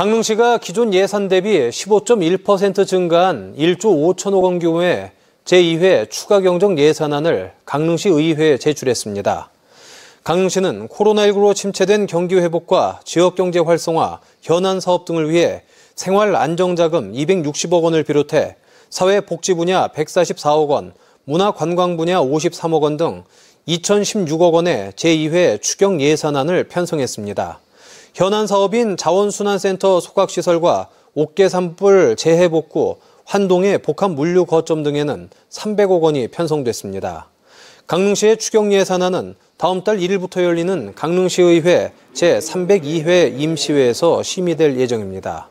강릉시가 기존 예산 대비 15.1% 증가한 1조 5천억 원 규모의 제2회 추가경정예산안을 강릉시 의회에 제출했습니다. 강릉시는 코로나19로 침체된 경기 회복과 지역경제 활성화, 현안 사업 등을 위해 생활 안정자금 260억 원을 비롯해 사회복지 분야 144억 원, 문화관광 분야 53억 원 등 2016억 원의 제2회 추경예산안을 편성했습니다. 현안 사업인 자원순환센터 소각시설과 옥계산불 재해복구, 환동의 복합 물류 거점 등에는 300억 원이 편성됐습니다. 강릉시의 추경 예산안은 다음 달 1일부터 열리는 강릉시의회 제302회 임시회에서 심의될 예정입니다.